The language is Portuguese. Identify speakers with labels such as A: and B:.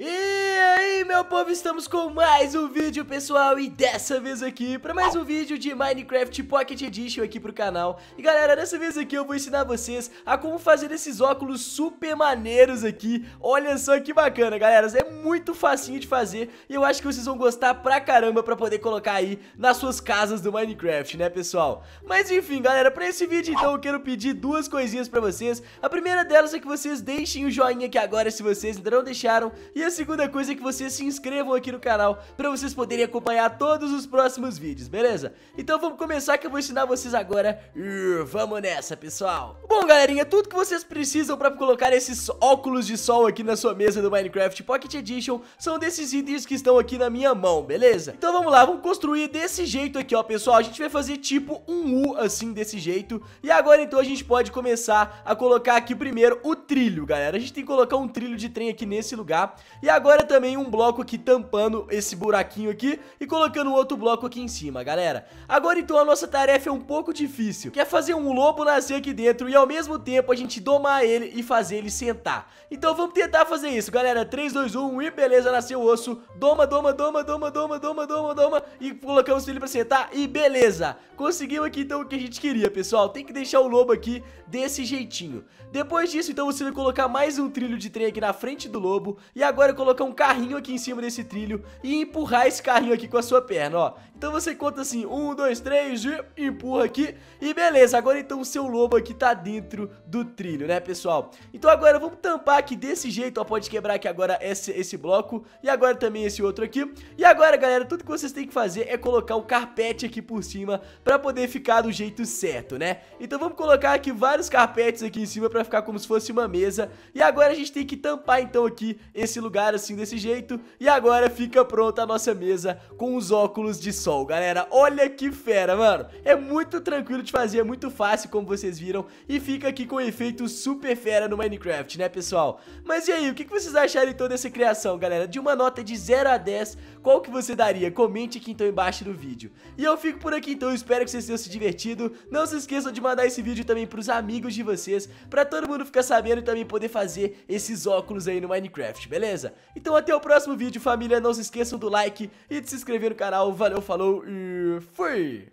A: Yeah. meu então, povo, estamos com mais um vídeo, pessoal, e dessa vez aqui para mais um vídeo de Minecraft Pocket Edition aqui pro canal. E galera, dessa vez aqui eu vou ensinar vocês a como fazer esses óculos super maneiros aqui. Olha só que bacana, galera, é muito facinho de fazer e eu acho que vocês vão gostar pra caramba pra poder colocar aí nas suas casas do Minecraft, né, pessoal? Mas enfim, galera, pra esse vídeo então eu quero pedir duas coisinhas pra vocês. A primeira delas é que vocês deixem o joinha aqui agora se vocês ainda não deixaram e a segunda coisa é que vocês se inscrevam aqui no canal para vocês poderem acompanhar todos os próximos vídeos, beleza? Então vamos começar que eu vou ensinar vocês agora. Uh, vamos nessa, pessoal. Bom, galerinha, tudo que vocês precisam para colocar esses óculos de sol aqui na sua mesa do Minecraft Pocket Edition são desses itens que estão aqui na minha mão, beleza? Então vamos lá, vamos construir desse jeito aqui, ó, pessoal. A gente vai fazer tipo um U assim, desse jeito. E agora então a gente pode começar a colocar aqui primeiro o trilho, galera. A gente tem que colocar um trilho de trem aqui nesse lugar. E agora também um bloco bloco aqui tampando esse buraquinho aqui e colocando outro bloco aqui em cima, galera. Agora então a nossa tarefa é um pouco difícil, que é fazer um lobo nascer aqui dentro e ao mesmo tempo a gente domar ele e fazer ele sentar. Então vamos tentar fazer isso, galera. 3, 2, 1 e beleza, nasceu o osso. Doma, doma, doma, doma, doma, doma, doma, doma e colocamos ele pra sentar e beleza. Conseguimos aqui então o que a gente queria, pessoal. Tem que deixar o lobo aqui desse jeitinho. Depois disso, então você vai colocar mais um trilho de trem aqui na frente do lobo e agora colocar um carrinho aqui em em cima desse trilho e empurrar esse carrinho aqui com a sua perna, ó. Então você conta assim, um, dois, três, e empurra aqui. E beleza, agora então o seu lobo aqui tá dentro do trilho, né, pessoal? Então agora vamos tampar aqui desse jeito, ó, pode quebrar aqui agora esse, esse bloco e agora também esse outro aqui. E agora, galera, tudo que vocês têm que fazer é colocar o carpete aqui por cima pra poder ficar do jeito certo, né? Então vamos colocar aqui vários carpetes aqui em cima pra ficar como se fosse uma mesa. E agora a gente tem que tampar então aqui esse lugar assim desse jeito. E agora fica pronta a nossa mesa com os óculos de sol sol, galera. Olha que fera, mano. É muito tranquilo de fazer, é muito fácil, como vocês viram. E fica aqui com um efeito super fera no Minecraft, né, pessoal? Mas e aí, o que vocês acharam então, de toda essa criação, galera? De uma nota de 0 a 10, qual que você daria? Comente aqui então embaixo do vídeo. E eu fico por aqui então, espero que vocês tenham se divertido. Não se esqueçam de mandar esse vídeo também pros amigos de vocês, pra todo mundo ficar sabendo e também poder fazer esses óculos aí no Minecraft, beleza? Então até o próximo vídeo, família. Não se esqueçam do like e de se inscrever no canal. Valeu, falou! 等于肺